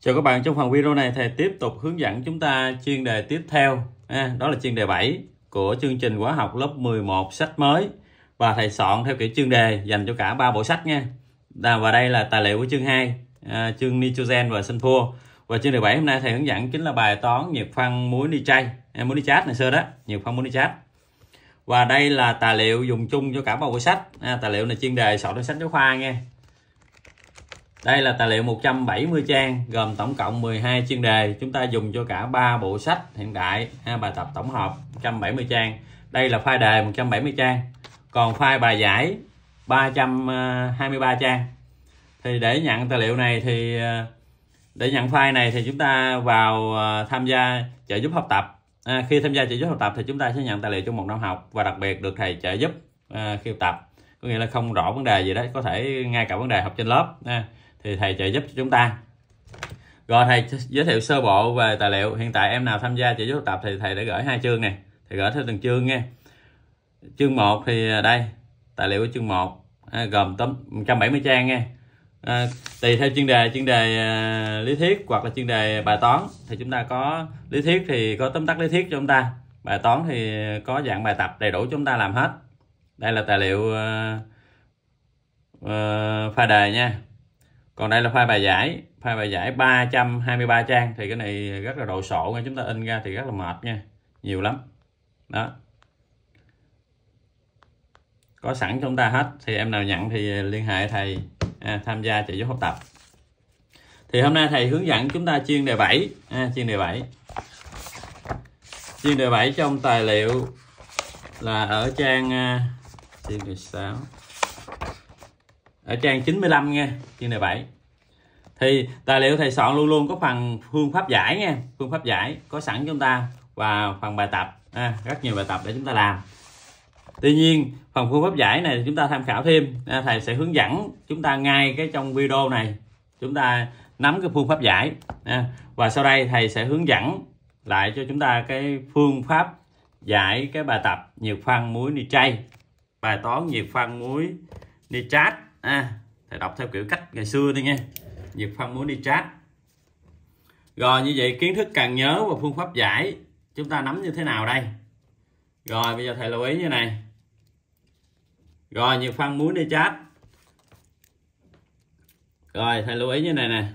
Chào các bạn, trong phần video này thầy tiếp tục hướng dẫn chúng ta chuyên đề tiếp theo, à, đó là chuyên đề 7 của chương trình khóa học lớp 11 sách mới và thầy soạn theo kiểu chuyên đề dành cho cả ba bộ sách nha. và đây là tài liệu của chương 2, à, chương nitrogen và sinh thua. Và chương đề 7 hôm nay thầy hướng dẫn chính là bài toán nhiệt phân muối nitrat, à, muối nitrat này xưa đó, nhiệt phân muối nitrat. Và đây là tài liệu dùng chung cho cả ba bộ sách, à, tài liệu này chuyên đề soạn theo sách giáo khoa nghe đây là tài liệu 170 trang gồm tổng cộng 12 chuyên đề. Chúng ta dùng cho cả ba bộ sách hiện đại, ha, bài tập tổng hợp 170 trang. Đây là file đề 170 trang. Còn file bài giải 323 trang. Thì để nhận tài liệu này thì để nhận file này thì chúng ta vào ờ, tham gia trợ giúp học tập. À, khi tham gia trợ giúp học tập thì chúng ta sẽ nhận tài liệu trong một năm học và đặc biệt được thầy trợ giúp à, khi tập. Có nghĩa là không rõ vấn đề gì đó, có thể ngay cả vấn đề học trên lớp. À thì thầy trợ giúp cho chúng ta rồi thầy giới thiệu sơ bộ về tài liệu hiện tại em nào tham gia trợ giúp tập thì thầy đã gửi hai chương này, thầy gửi theo từng chương nghe chương 1 thì à, đây tài liệu của chương 1 à, gồm tấm 170 trang nghe à, tùy theo chuyên đề chuyên đề à, lý thuyết hoặc là chuyên đề bài toán thì chúng ta có lý thuyết thì có tóm tắt lý thuyết cho chúng ta bài toán thì có dạng bài tập đầy đủ chúng ta làm hết đây là tài liệu à, à, pha đề nha còn đây là file bài giải file bài giải 323 trang thì cái này rất là đồ sổ nha chúng ta in ra thì rất là mệt nha nhiều lắm đó có sẵn chúng ta hết thì em nào nhận thì liên hệ thầy à, tham gia trợ giúp học tập thì hôm nay thầy hướng dẫn chúng ta chuyên đề 7 à, chuyên đề 7 chuyên đề 7 trong tài liệu là ở trang chuyên đề 6 ở trang 95 nha trên này 7 thì tài liệu thầy soạn luôn luôn có phần phương pháp giải nha phương pháp giải có sẵn chúng ta và phần bài tập à, rất nhiều bài tập để chúng ta làm tuy nhiên phần phương pháp giải này chúng ta tham khảo thêm à, thầy sẽ hướng dẫn chúng ta ngay cái trong video này chúng ta nắm cái phương pháp giải à, và sau đây thầy sẽ hướng dẫn lại cho chúng ta cái phương pháp giải cái bài tập nhiệt phân muối nitrat bài toán nhiệt phân muối nitrat à, thầy đọc theo kiểu cách ngày xưa đi nha Nhật Phong muốn đi chat rồi như vậy kiến thức càng nhớ và phương pháp giải chúng ta nắm như thế nào đây rồi bây giờ thầy lưu ý như này rồi Nhật Phong muốn đi chat rồi thầy lưu ý như này nè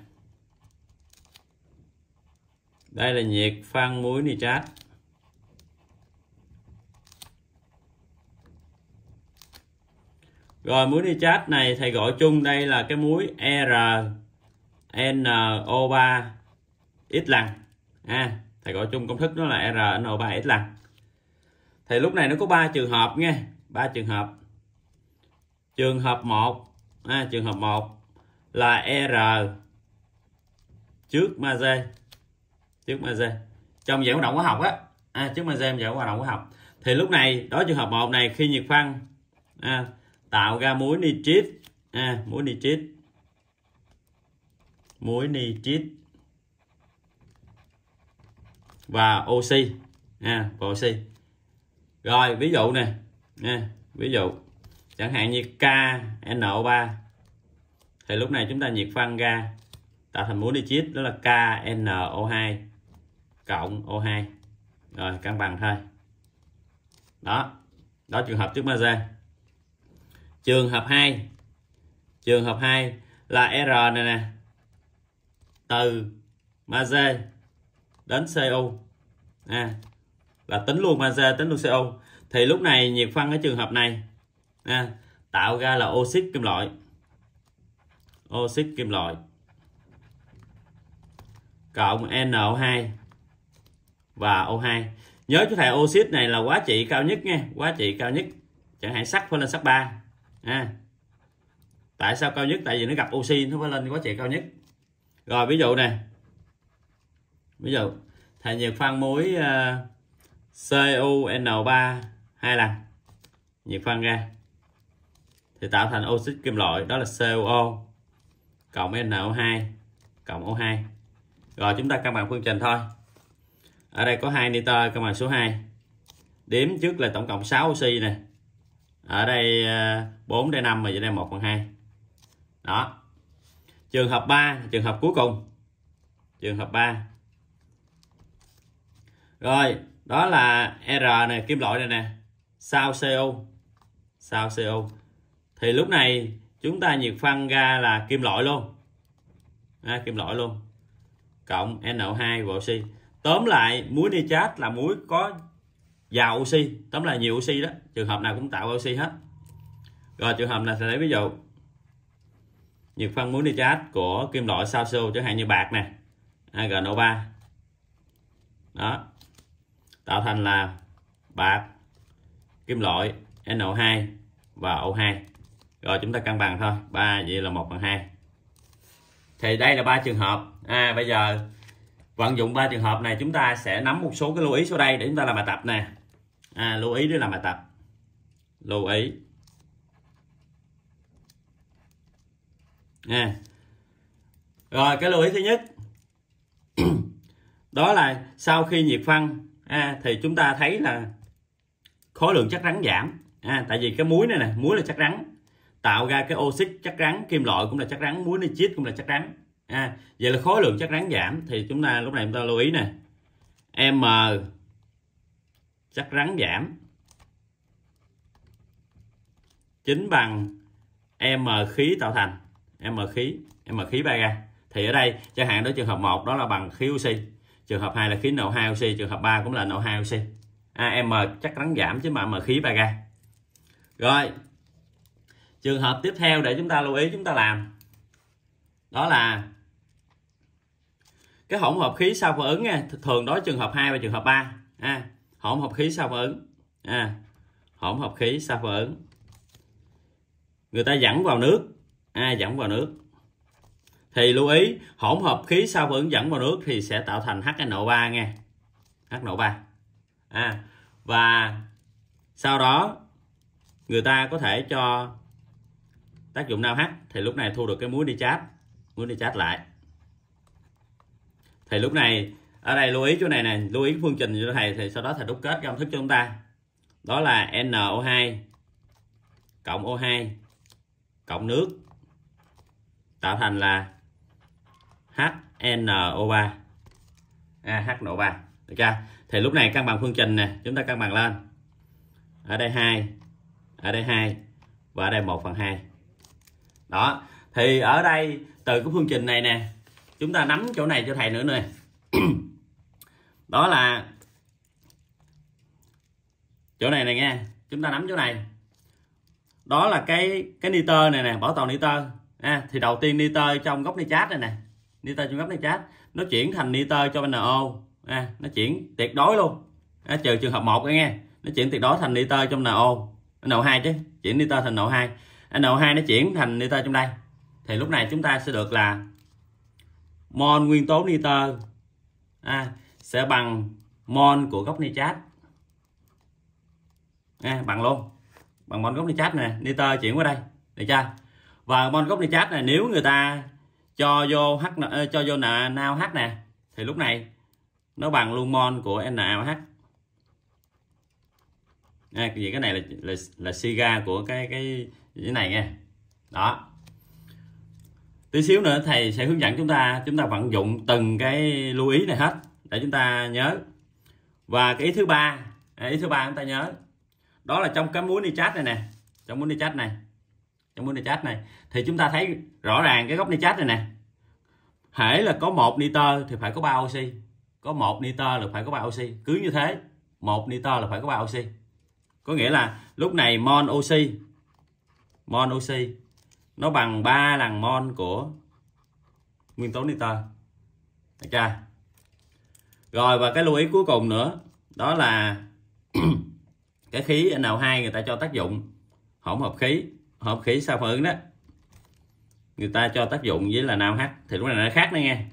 đây là nhiệt phân muối nitrat rồi muối nitrat này thầy gọi chung đây là cái muối RNO3 ít lần à, thầy gọi chung công thức nó là RNO3 ít lần thì lúc này nó có ba trường hợp nghe, ba trường hợp trường hợp 1 à, trường hợp 1 là R trước magie trước magie trong giải hoạt động hóa học á à, trước magie trong dạng hoạt động hóa học thì lúc này đó trường hợp một này khi nhiệt phân à, tạo ra muối nitrit à, muối nitrit muối nitrit và oxy à, và oxy rồi ví dụ nè à, ví dụ chẳng hạn như KNO3 thì lúc này chúng ta nhiệt phân ra tạo thành muối nitrit đó là KNO2 cộng O2 rồi cân bằng thôi đó đó trường hợp trước ra trường hợp 2 trường hợp 2 là R này nè từ magie đến CO à, là tính luôn magie tính luôn CO thì lúc này nhiệt phân ở trường hợp này à, tạo ra là oxit kim loại oxit kim loại cộng NO2 và O2 nhớ chú thầy oxit này là quá trị cao nhất nha quá trị cao nhất chẳng hạn sắt phải lên sắt 3 à, tại sao cao nhất tại vì nó gặp oxy nó mới lên quá chạy cao nhất rồi ví dụ này ví dụ thầy nhiệt phân muối uh, ờ, CuN3 hai lần nhiệt phân ra thì tạo thành oxit kim loại đó là CuO cộng NO2 cộng O2 rồi chúng ta căn bằng phương trình thôi ở đây có hai nitơ căn bằng số 2 điểm trước là tổng cộng 6 oxy này ở đây 4 ờ, đây 5 và dưới đây 1 phần 2 đó trường hợp 3 trường hợp cuối cùng trường hợp 3 rồi đó là R này kim loại này nè sao CO sao CO thì lúc này chúng ta nhiệt phân ra là kim loại luôn à, kim loại luôn cộng NO2 và oxy tóm lại muối nitrat là muối có giàu oxy tóm là nhiều oxy đó trường hợp nào cũng tạo oxy hết rồi trường hợp này sẽ lấy ví dụ nhiệt phân muối nitrat của kim loại sao sơ chẳng hạn như bạc nè AgNO3 đó tạo thành là bạc kim loại NO2 và O2 rồi chúng ta cân bằng thôi 3 vậy là 1 bằng 2 thì đây là ba trường hợp à bây giờ vận dụng ba trường hợp này chúng ta sẽ nắm một số cái lưu ý sau đây để chúng ta làm bài tập nè à, lưu ý để làm bài tập lưu ý à. rồi cái lưu ý thứ nhất đó là sau khi nhiệt phân à, thì chúng ta thấy là khối lượng chất rắn giảm à, tại vì cái muối này nè muối là chất rắn tạo ra cái oxit chất rắn kim loại cũng là chất rắn muối nitrit cũng là chất rắn à, vậy là khối lượng chất rắn giảm thì chúng ta lúc này chúng ta lưu ý nè m chắc rắn giảm chính bằng m khí tạo thành m khí m khí bay ra thì ở đây chẳng hạn đối trường hợp 1 đó là bằng khí oxy trường hợp 2 là khí nổ 2 oxy trường hợp 3 cũng là nổ 2 oxy à, m chắc rắn giảm chứ mà M khí bay ra rồi trường hợp tiếp theo để chúng ta lưu ý chúng ta làm đó là cái hỗn hợp khí sau phản ứng nha, thường đó trường hợp 2 và trường hợp 3 à, hỗn hợp khí sao phản ứng à, hỗn hợp khí sao phản ứng người ta dẫn vào nước à, dẫn vào nước thì lưu ý hỗn hợp khí sao phản ứng dẫn vào nước thì sẽ tạo thành HNO3 nha HNO3 à, và sau đó người ta có thể cho tác dụng NaOH thì lúc này thu được cái muối đi chát muối đi chát lại thì lúc này ở đây lưu ý chỗ này này lưu ý phương trình cho thầy thì sau đó thầy đúc kết công thức cho chúng ta đó là NO2 cộng O2 cộng nước tạo thành là HNO3 à, HNO3 được chưa thì lúc này cân bằng phương trình nè chúng ta cân bằng lên ở đây 2 ở đây 2 và ở đây 1 phần 2 đó thì ở đây từ cái phương trình này nè chúng ta nắm chỗ này cho thầy nữa nè đó là chỗ này này nghe chúng ta nắm chỗ này đó là cái cái nitơ này nè bảo tồn nitơ à, thì đầu tiên nitơ trong góc chat này nè nitơ trong góc chat nó chuyển thành nitơ cho NO à, nó chuyển tuyệt đối luôn à, trừ trường hợp một nghe nó chuyển tuyệt đối thành nitơ trong NO no hai chứ chuyển nitơ thành NO2 no hai nó chuyển thành nitơ trong đây thì lúc này chúng ta sẽ được là mol nguyên tố nitơ à, sẽ bằng mon của gốc nitrat à, bằng luôn bằng mon gốc nitrat nè nitơ chuyển qua đây được chưa và mon gốc nitrat này nếu người ta cho vô h ờ, cho vô NaOH nè thì lúc này nó bằng luôn mon của NaOH à, vì cái này là là, là siga của cái cái cái này nha đó tí xíu nữa thầy sẽ hướng dẫn chúng ta chúng ta vận dụng từng cái lưu ý này hết để chúng ta nhớ và cái ý thứ ba à, ý thứ ba chúng ta nhớ đó là trong cái muối nitrat này nè trong muối nitrat này trong muối nitrat này thì chúng ta thấy rõ ràng cái gốc nitrat này nè hễ là có một nitơ thì phải có ba oxy có một nitơ là phải có ba oxy cứ như thế một nitơ là phải có ba oxy có nghĩa là lúc này mon oxy mon oxy nó bằng 3 lần mon của nguyên tố nitơ được chưa rồi và cái lưu ý cuối cùng nữa đó là cái khí NO2 người ta cho tác dụng hỗn hợp khí hợp khí sao phản ứng đó người ta cho tác dụng với là NaOH thì lúc này nó khác nữa nghe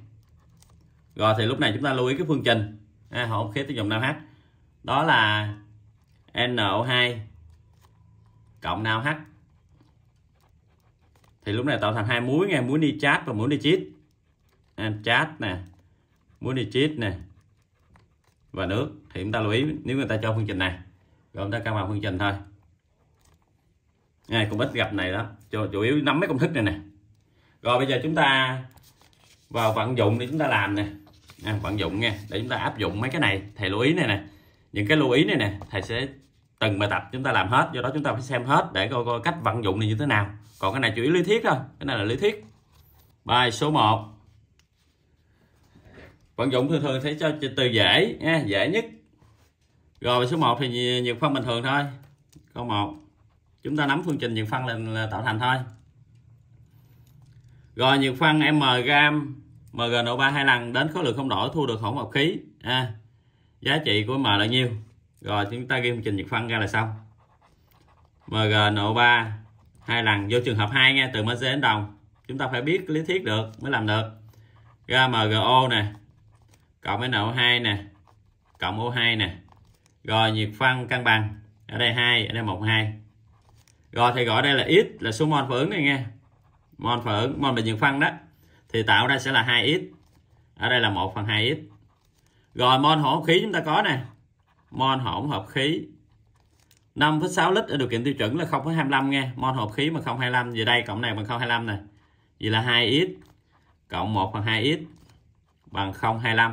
rồi thì lúc này chúng ta lưu ý cái phương trình à, hỗn khí tác dụng NaOH đó là NO2 cộng NaOH thì lúc này tạo thành hai muối nghe muối nitrat và muối nitrit à, chat nè muối nitrit nè và nước thì chúng ta lưu ý nếu người ta cho phương trình này rồi chúng ta căn bằng phương trình thôi này cũng ít gặp này đó cho chủ yếu nắm mấy công thức này nè rồi bây giờ chúng ta vào vận dụng để chúng ta làm nè à, vận dụng nha để chúng ta áp dụng mấy cái này thầy lưu ý này nè những cái lưu ý này nè thầy sẽ từng bài tập chúng ta làm hết do đó chúng ta phải xem hết để coi, coi cách vận dụng này như thế nào còn cái này chủ yếu lý thuyết thôi cái này là lý thuyết bài số 1 vận dụng thường thường thấy cho từ dễ nha dễ nhất rồi số 1 thì nhiệt phân bình thường thôi câu 1 chúng ta nắm phương trình nhiệt phân là, là tạo thành thôi rồi nhiệt phân m gam MgNO3 hai lần đến khối lượng không đổi thu được hỗn hợp khí a à, giá trị của M là nhiêu rồi chúng ta ghi phương trình nhiệt phân ra là xong mg MgNO3 hai lần vô trường hợp 2 nha từ mến đến đồng chúng ta phải biết lý thuyết được mới làm được ra MgO nè cộng NO2 nè cộng O2 nè rồi nhiệt phân cân bằng ở đây 2 ở đây 1 2 rồi thì gọi đây là ít là số mol phản ứng này nghe mol phản ứng mol bình nhiệt phân đó thì tạo ra sẽ là 2 ít, ở đây là 1 phần 2 ít, rồi mol hỗn khí chúng ta có nè mol hỗn hợp khí 5,6 lít ở điều kiện tiêu chuẩn là 0,25 nghe mol hỗn hợp khí mà 0,25 gì đây cộng này bằng 0,25 nè vậy là 2 ít cộng 1 phần 2 ít bằng 0,25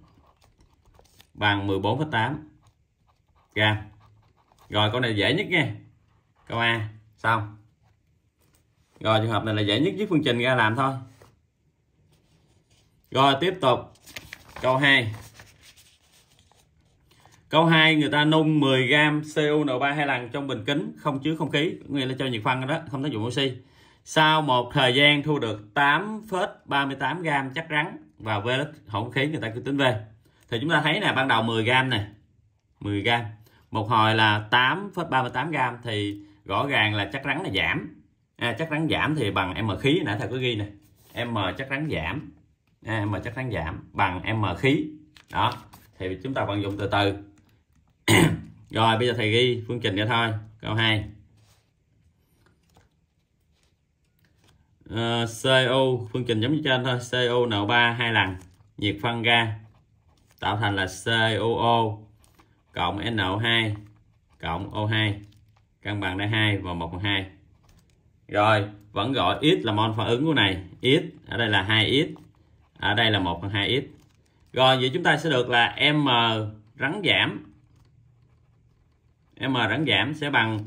bằng 14,8 gam rồi câu này dễ nhất nha câu A xong rồi trường hợp này là dễ nhất với phương trình ra làm thôi rồi tiếp tục câu 2 Câu 2 người ta nung 10 g CuN3 hai lần trong bình kính không chứa không khí, nghĩa là cho nhiệt phân đó, không tác dụng oxy. Sau một thời gian thu được 8,38 g chất rắn và về hỗn khí người ta cứ tính về thì chúng ta thấy nè ban đầu 10 gram này 10 gram một hồi là 8,38 gram thì rõ ràng là chắc rắn là giảm à, chắc rắn giảm thì bằng m khí nãy thầy có ghi này m chắc rắn giảm à, m chắc rắn giảm bằng m khí đó thì chúng ta vận dụng từ từ rồi bây giờ thầy ghi phương trình ra thôi câu 2 uh, CO phương trình giống như trên thôi CO N3 hai lần nhiệt phân ra tạo thành là COO cộng NO2 cộng O2 cân bằng đây 2 và 1 bằng 2 rồi vẫn gọi x là mol phản ứng của này x ở đây là 2x ở đây là 1 bằng 2x rồi vậy chúng ta sẽ được là m rắn giảm m rắn giảm sẽ bằng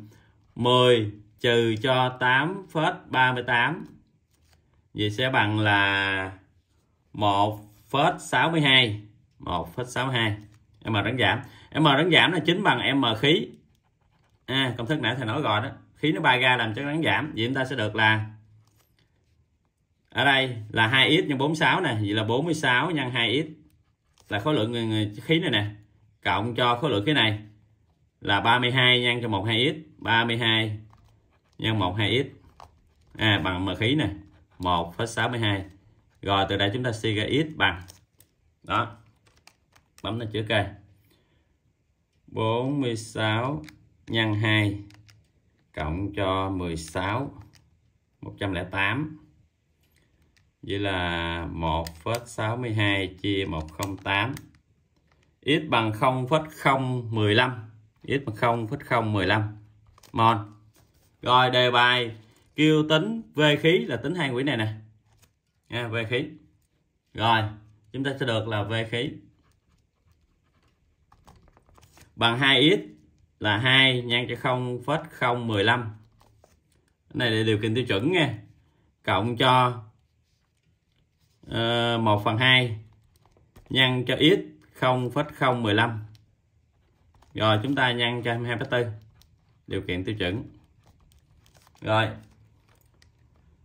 10 trừ cho 8,38 vậy sẽ bằng là 1,62 1,62 M đánh giảm M đánh giảm là chính bằng M khí à, công thức nãy thầy nói rồi đó khí nó bay ra làm cho đánh giảm vậy chúng ta sẽ được là ở đây là 2x nhân 46 này vậy là 46 nhân 2x là khối lượng người, người khí này nè cộng cho khối lượng khí này là 32 nhân cho 12x 32 nhân 12x à, bằng m khí nè 1,62 rồi từ đây chúng ta suy ra x bằng đó bấm lên chữ cây 46 nhân 2 cộng cho 16 108 vậy là 1,62 chia 108 x bằng 0,015 x bằng 0,015 mol rồi đề bài kêu tính V khí là tính hai quỹ này nè nha à, V khí rồi chúng ta sẽ được là V khí bằng 2x là 2 nhân cho 0,015 cái này là điều kiện tiêu chuẩn nha cộng cho uh, ờ, 1 phần 2 nhân cho x 0,015 rồi chúng ta nhân cho 22,4 điều kiện tiêu chuẩn rồi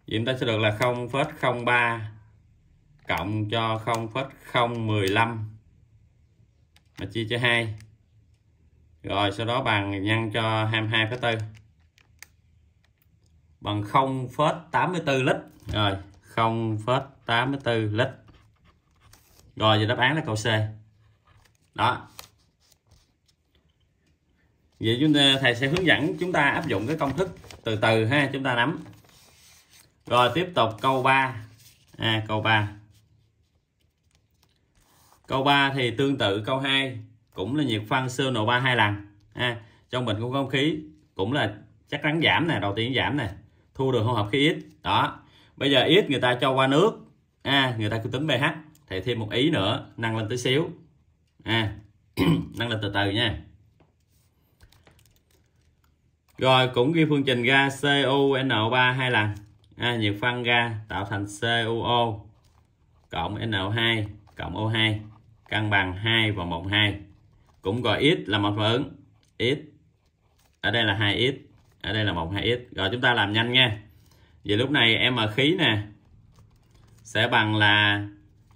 chúng ta sẽ được là 0,03 cộng cho 0,015 mà chia cho 2 rồi sau đó bằng nhân cho 22,4 bằng 0,84 lít rồi 0,84 lít rồi giờ đáp án là câu C đó vậy chúng ta, thầy sẽ hướng dẫn chúng ta áp dụng cái công thức từ từ ha chúng ta nắm rồi tiếp tục câu 3 à câu 3 câu 3 thì tương tự câu 2 cũng là nhiệt phân cn ba hai lần ha trong bình cũng không khí cũng là chắc chắn giảm nè đầu tiên giảm nè thu được hỗn hợp khí ít đó bây giờ ít người ta cho qua nước à, người ta cứ tính pH thì thêm một ý nữa nâng lên tới xíu à, nâng lên từ từ nha rồi cũng ghi phương trình ra CuNO3 hai lần à, nhiệt phân ga tạo thành CuO cộng NO2 cộng O2 cân bằng 2 và 12 cũng gọi x là một phần ứng x ở đây là 2x ở đây là một 2x rồi chúng ta làm nhanh nha vì lúc này m khí nè sẽ bằng là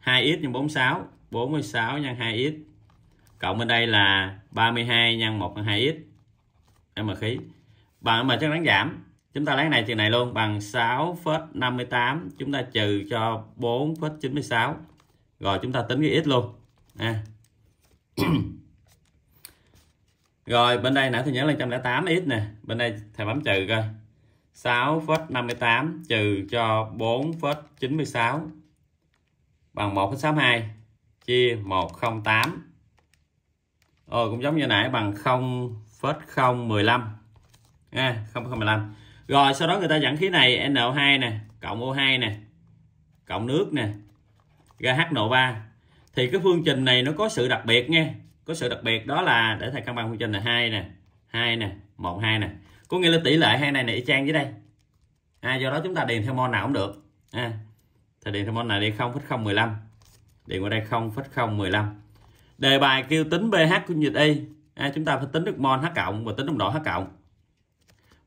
2x nhân 46 46 nhân 2x cộng bên đây là 32 nhân 1 nhân 2x m khí bằng m chắc chắn giảm chúng ta lấy cái này chừng này luôn bằng 6,58 chúng ta trừ cho 4,96 rồi chúng ta tính cái x luôn à. rồi bên đây nãy tôi nhớ là 108 x nè bên đây thầy bấm trừ coi 6,58 trừ cho 4,96 bằng 1,62 chia 108 Ờ cũng giống như nãy bằng 0,015 à, 0,015 rồi sau đó người ta dẫn khí này n 2 nè cộng O2 nè cộng nước nè ra HNO3 thì cái phương trình này nó có sự đặc biệt nha có sự đặc biệt đó là để thầy cân bằng phương trình là hai nè hai nè một hai nè có nghĩa là tỷ lệ hai này này trang dưới đây à, do đó chúng ta điền theo mol nào cũng được à, thì điền theo mol này đi không không 0,015 điền qua đây không không 0,015 đề bài kêu tính pH của nhiệt y à, chúng ta phải tính được mol H cộng và tính nồng độ H cộng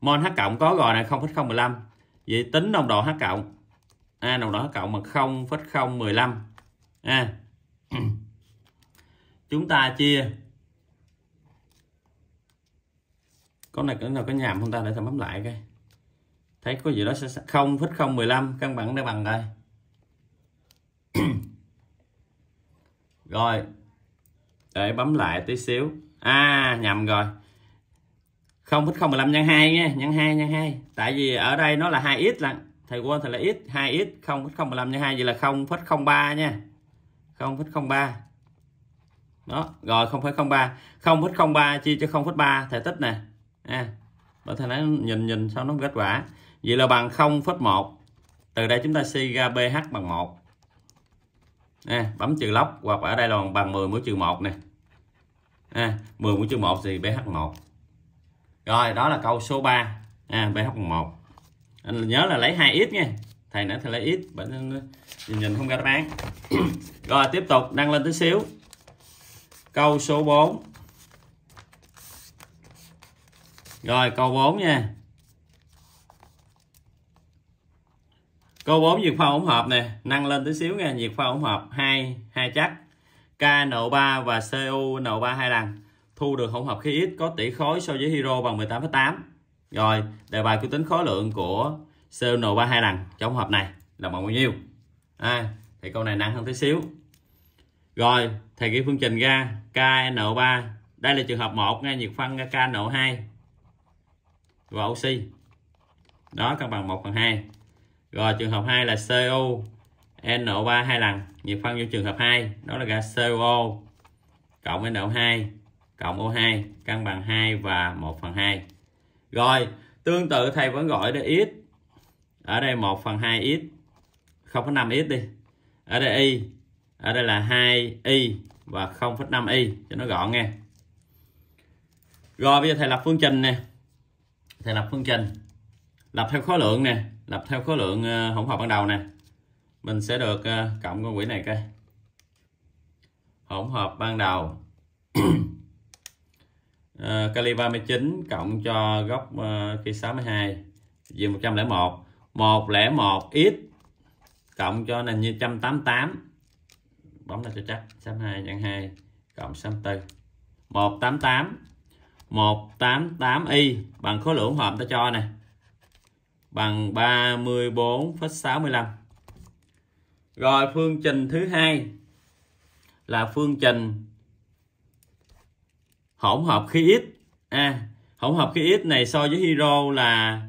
mol H cộng có gọi là 0,015 vậy tính nồng độ H cộng à, nồng độ H cộng mà 0,015 à chúng ta chia con này cái nào có nhàm chúng ta để thầm bấm lại cái thấy có gì đó sẽ không phít không 15 căn bản nó bằng đây rồi để bấm lại tí xíu à nhầm rồi không phít không 15 nhân hai nha nhân hai nhân hai tại vì ở đây nó là hai x là thầy quên thầy là x hai x không phít không 15 nhân hai vậy là không không ba nha không không ba đó rồi không không không phẩy ba không ba chia cho không phẩy ba thể tích nè à, bởi thầy nói nhìn nhìn sao nó kết quả vậy là bằng không phẩy một từ đây chúng ta suy ra pH bằng một à, bấm trừ lóc hoặc ở đây là bằng 10 mũi trừ một nè à, 10 mũi trừ một thì pH một rồi đó là câu số 3 à, pH bằng một anh nhớ là lấy hai ít nha thầy nãy thầy lấy ít bởi nhìn, nhìn không ra đáp án rồi tiếp tục đăng lên tí xíu câu số 4 rồi câu 4 nha câu 4 nhiệt pha hỗn hợp nè nâng lên tí xíu nha nhiệt pha hỗn hợp hai hai chắc KNO3 và CuNO3 hai lần thu được hỗn hợp khí ít có tỷ khối so với hydro bằng 18,8 rồi đề bài cứ tính khối lượng của CuNO3 hai lần trong hỗn hợp này là bằng bao nhiêu à, thì câu này nặng hơn tí xíu rồi thầy cái phương trình ra KNO3 đây là trường hợp 1 nghe nhiệt phân ra KNO2 và oxy đó cân bằng 1 phần 2 rồi trường hợp 2 là CO NO3 hai lần nhiệt phân vô trường hợp 2 đó là ra CO cộng NO2 cộng O2 cân bằng 2 và 1 phần 2 rồi tương tự thầy vẫn gọi là X ở đây 1 phần 2 X 0,5 X đi ở đây Y ở đây là 2y và 0,5y cho nó gọn nghe rồi bây giờ thầy lập phương trình nè thầy lập phương trình lập theo khối lượng nè lập theo khối lượng ờ, hỗn hợp ban đầu nè mình sẽ được ờ, cộng con quỹ này coi hỗn hợp ban đầu uh, kali 39 cộng cho góc uh, kia 62 về 101 101 x cộng cho là như 188 bấm ra cho chắc sám 2 nhân 2 cộng 64 188 188y bằng khối lượng hợp ta cho nè bằng 34,65 rồi phương trình thứ hai là phương trình hỗn hợp khí ít à, hỗn hợp khí ít này so với hero là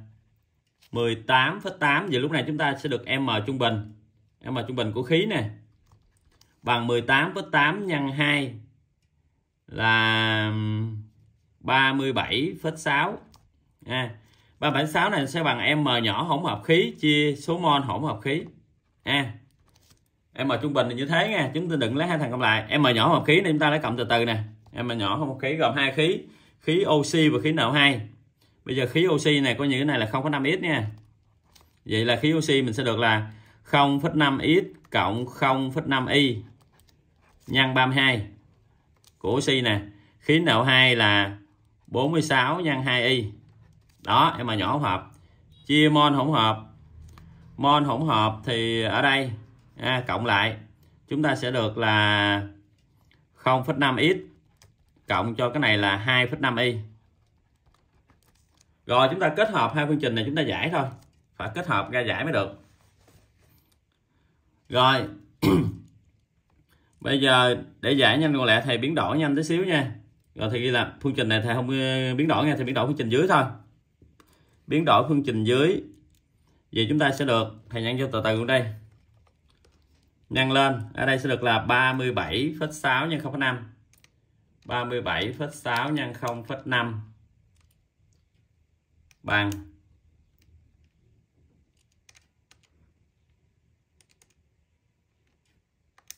18,8 giờ lúc này chúng ta sẽ được m trung bình m trung bình của khí nè bằng 18 với 8 nhân 2 là 37,6 à, 376 này sẽ bằng M nhỏ hỗn hợp khí chia số mol hỗn hợp khí à, M trung bình là như thế nha chúng ta đừng lấy hai thằng cộng lại M nhỏ hỗn hợp khí nên chúng ta lấy cộng từ từ nè M nhỏ hỗn hợp khí gồm hai khí khí oxy và khí NO2 bây giờ khí oxy này coi như thế này là 0,5x nha vậy là khí oxy mình sẽ được là 0,5x cộng 0,5y nhân 32 của oxy nè khí NO2 là 46 nhân 2y đó em mà nhỏ hợp chia mol hỗn hợp mol hỗn hợp thì ở đây à, cộng lại chúng ta sẽ được là 0,5x cộng cho cái này là 2,5y rồi chúng ta kết hợp hai phương trình này chúng ta giải thôi phải kết hợp ra giải mới được rồi bây giờ để giải nhanh gọn lẹ thầy biến đổi nhanh tí xíu nha rồi thì ghi là phương trình này thầy không ờ, biến đổi nha thầy biến đổi phương trình dưới thôi biến đổi phương trình dưới vậy chúng ta sẽ được thầy nhân cho từ từ đây nhân lên ở đây sẽ được là 37,6 nhân 0,5 37,6 nhân 0,5 bằng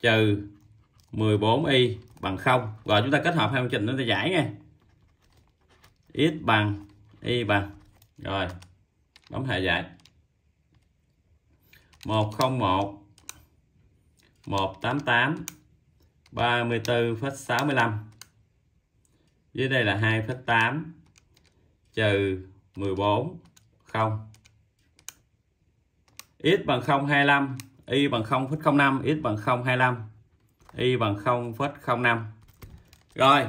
trừ 14y bằng 0 rồi chúng ta kết hợp hai phương trình chúng ta giải nghe x bằng y bằng rồi bấm hệ giải 101 188 34,65 dưới đây là 2,8 trừ 14 0 x bằng 0 25 y bằng 0,05 x bằng 0,25 y bằng 0,05 rồi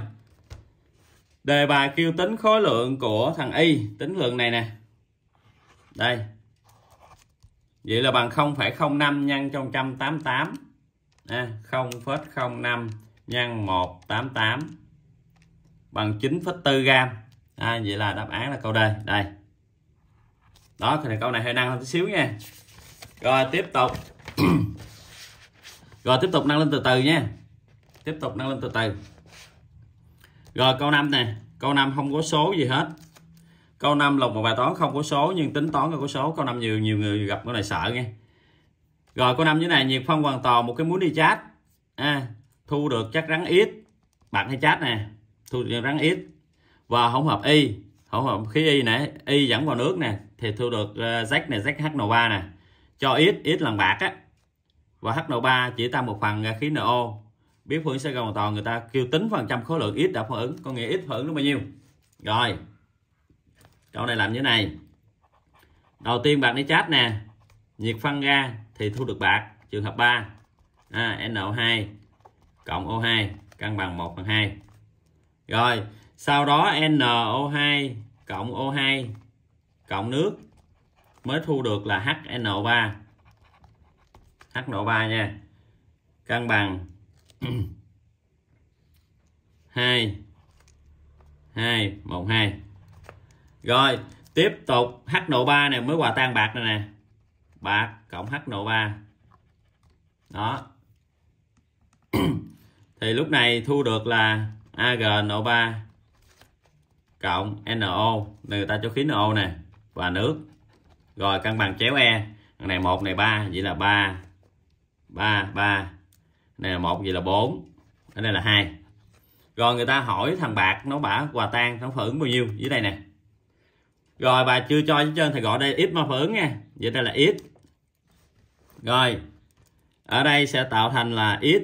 đề bài kêu tính khối lượng của thằng y tính lượng này nè đây vậy là bằng 0,05 nhân trong trăm tám 188 à, 0,05 nhân 188 bằng 9,4 gram à, vậy là đáp án là câu D đây đó thì câu này hơi năng hơn tí xíu nha rồi tiếp tục rồi tiếp tục nâng lên từ từ nha tiếp tục nâng lên từ từ rồi câu 5 nè câu 5 không có số gì hết câu 5 lục một bài toán không có số nhưng tính toán có số câu 5 nhiều nhiều người gặp cái này sợ nghe rồi câu 5 như này nhiệt phân hoàn toàn một cái muốn đi chat à, thu được chắc rắn ít bạn hay chat nè thu được rắn ít và hỗn hợp y hỗn hợp khí y nè y dẫn vào nước nè thì thu được à, z này zhno3 nè cho ít ít lần bạc á và HNO3 chỉ ta một phần khí NO biết phương sẽ hoàn toàn người ta kêu tính phần trăm khối lượng ít đã phản ứng có nghĩa ít phản ứng nó bao nhiêu rồi câu này làm như này đầu tiên bạn đi chat nè nhiệt phân ra thì thu được bạc trường hợp 3 à, NO2 cộng O2 cân bằng 1 phần 2 rồi sau đó NO2 cộng O2 cộng nước mới thu được là HNO3 hắc độ 3 nha cân bằng 2 2 1 2 rồi tiếp tục H độ 3 này mới hòa tan bạc này nè bạc cộng H độ 3 đó thì lúc này thu được là ag AgNO3 cộng NO người ta cho khí NO nè và nước rồi cân bằng chéo E này một này ba vậy là ba ba ba này là một vậy là bốn ở đây là hai rồi người ta hỏi thằng bạc nó bả hòa tan nó phản ứng bao nhiêu dưới đây nè rồi bà chưa cho dưới trên thì gọi đây ít mà phản ứng nha vậy đây là ít rồi ở đây sẽ tạo thành là ít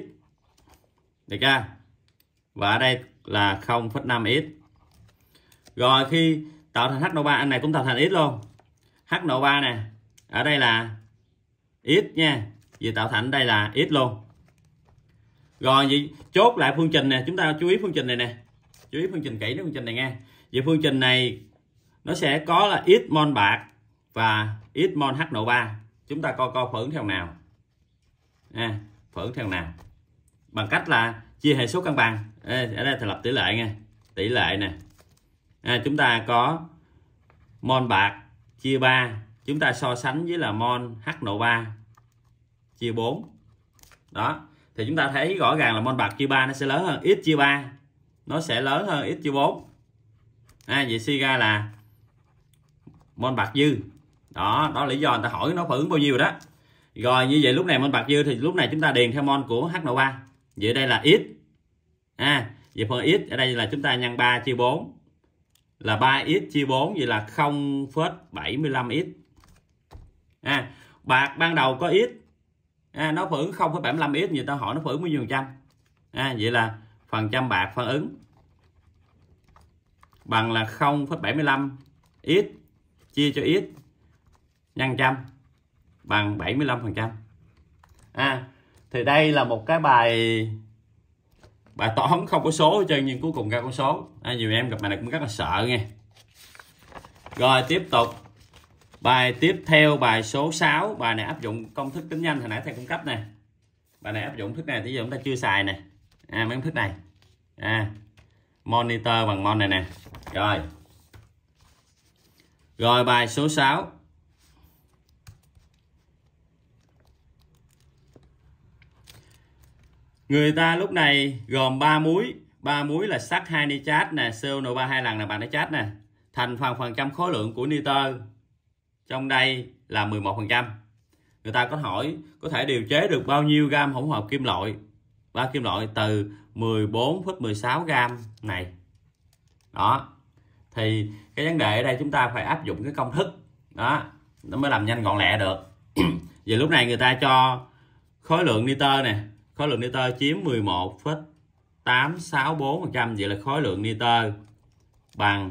được chưa và ở đây là 0,5x rồi khi tạo thành h nổ 3 anh này cũng tạo thành ít luôn h nổ 3 nè ở đây là ít nha vì tạo thành đây là x luôn rồi vậy chốt lại phương trình nè chúng ta chú ý phương trình này nè chú ý phương trình kỹ đến phương trình này nghe về phương trình này nó sẽ có là x mol bạc và x mol HNO3 chúng ta coi coi phản theo nào à, phản theo nào bằng cách là chia hệ số cân bằng Ê, ở đây thành lập tỷ lệ nha tỷ lệ nè à, chúng ta có mol bạc chia 3 chúng ta so sánh với là mol HNO3 chia 4 đó thì chúng ta thấy rõ ràng là mon bạc chia 3 nó sẽ lớn hơn x chia 3 nó sẽ lớn hơn x chia 4 à, vậy suy ra là mon bạc dư đó đó là lý do người ta hỏi nó phản ứng bao nhiêu đó rồi như vậy lúc này mon bạc dư thì lúc này chúng ta điền theo mon của h 3 vậy đây là x à vậy phần x ở đây là chúng ta nhân 3 chia 4 là 3x chia 4 vậy là 0,75x à bạc ban đầu có x à, nó phản ứng 0,75x người ta hỏi nó phản ứng bao nhiêu phần trăm à, vậy là phần trăm bạc phản ứng bằng là 0,75x chia cho x nhân trăm bằng 75 phần trăm à, thì đây là một cái bài bài toán không có số hết trơn nhưng cuối cùng ra con số à, nhiều em gặp bài này cũng rất là sợ nghe rồi tiếp tục Bài tiếp theo bài số 6 Bài này áp dụng công thức tính nhanh hồi nãy thầy cung cấp nè Bài này áp dụng thức này thì giờ chúng ta chưa xài nè à, Mấy thức này à, Monitor bằng mon này nè Rồi Rồi bài số 6 Người ta lúc này gồm 3 muối 3 muối là sắt 2 nitrat nè CO2 2 lần là bạn đã chát nè Thành phần phần trăm khối lượng của nitơ trong đây là 11%. Người ta có hỏi có thể điều chế được bao nhiêu gam hỗn hợp kim loại? Ba kim loại từ 14,16 gam này. Đó. Thì cái vấn đề ở đây chúng ta phải áp dụng cái công thức đó nó mới làm nhanh gọn lẹ được. Vì lúc này người ta cho khối lượng nitơ nè, khối lượng nitơ chiếm 11,864% vậy là khối lượng nitơ bằng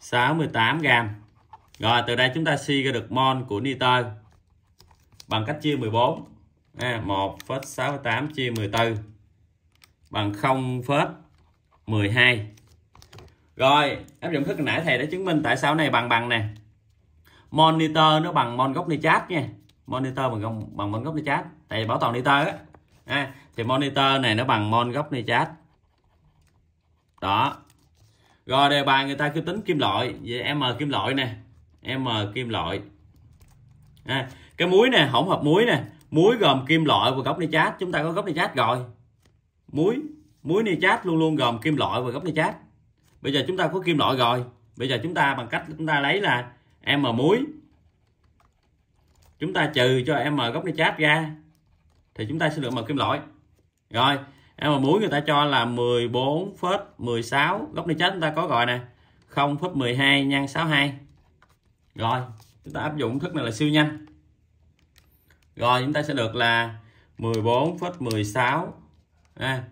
68 g. Rồi từ đây chúng ta suy ra được mol của nitơ bằng cách chia 14. À, 1,68 chia 14 bằng 0,12. Rồi, áp dụng thức nãy thầy đã chứng minh tại sao này bằng bằng nè. Mol nitơ nó bằng mol gốc nitrat nha. Mol nitơ bằng bằng mol gốc nitrat. Tại bảo toàn nitơ á. À, thì monitor này nó bằng mol gốc nitrat. Đó, rồi đề bài người ta kêu tính kim loại vậy m kim loại nè m kim loại à, cái muối nè hỗn hợp muối nè muối gồm kim loại và gốc ni-chát chúng ta có gốc ni-chát rồi muối muối ni-chát luôn luôn gồm kim loại và gốc ni-chát bây giờ chúng ta có kim loại rồi bây giờ chúng ta bằng cách chúng ta lấy là m muối chúng ta trừ cho m gốc ni-chát ra thì chúng ta sẽ được m kim loại rồi à, mà muối người ta cho là 14 phết 16 góc đi chết chúng ta có gọi nè 0 phết 12 nhân 62 rồi chúng ta áp dụng thức này là siêu nhanh rồi chúng ta sẽ được là 14 phết 16 à,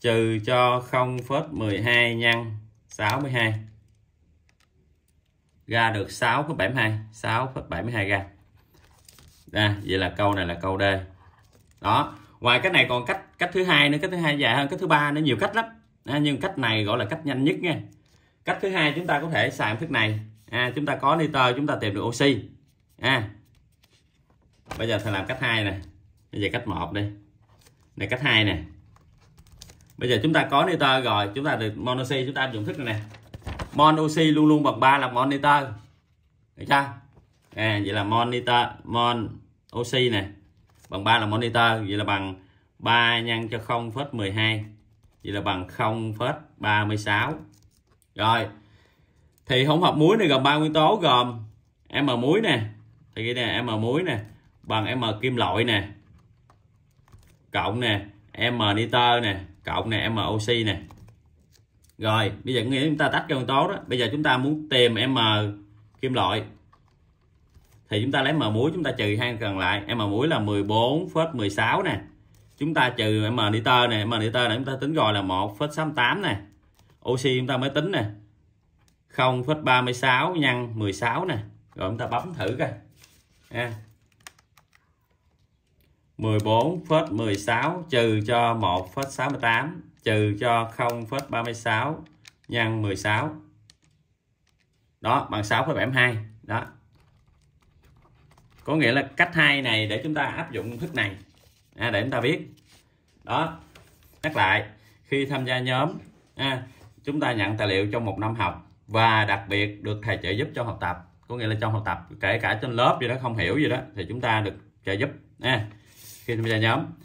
trừ cho 0 phết 12 nhân 62 ra được 6 phết 72 6 phết 72 ra à, vậy là câu này là câu D đó ngoài cái này còn cách cách thứ hai nữa cách thứ hai dài hơn cách thứ ba nó nhiều cách lắm à, nhưng cách này gọi là cách nhanh nhất nha cách thứ hai chúng ta có thể xài thức này à, chúng ta có nitơ chúng ta tìm được oxy à, bây giờ thầy làm cách hai nè bây giờ cách một đi này cách hai nè bây giờ chúng ta có nitơ rồi chúng ta được monoxy chúng ta áp dụng thức này nè mon oxy luôn luôn bằng ba là mon nitơ được chưa à, vậy là mon nitơ mon oxy nè bằng ba là monitor vậy là bằng 3 nhân cho phết 0,12 vậy là bằng phết 0,36 rồi thì hỗn hợp muối này gồm ba nguyên tố gồm m muối nè thì cái này m muối nè bằng m kim loại nè cộng nè m nitơ nè cộng nè m oxy nè rồi bây giờ nghĩa chúng ta tách ra nguyên tố đó bây giờ chúng ta muốn tìm m kim loại thì chúng ta lấy m muối chúng ta trừ hai cần lại m muối là phết 14,16 nè chúng ta trừ m niter này m niter này chúng ta tính gọi là 1,68 này oxy chúng ta mới tính nè 0,36 nhân 16 nè rồi chúng ta bấm thử coi nha 14,16 trừ cho 1,68 trừ cho 0,36 nhân 16 đó bằng 6,72 đó có nghĩa là cách hai này để chúng ta áp dụng thức này à, để chúng ta biết đó nhắc lại khi tham gia nhóm à, chúng ta nhận tài liệu trong một năm học và đặc biệt được thầy trợ giúp cho học tập có nghĩa là trong học tập kể cả trên lớp gì đó không hiểu gì đó thì chúng ta được trợ giúp à, khi tham gia nhóm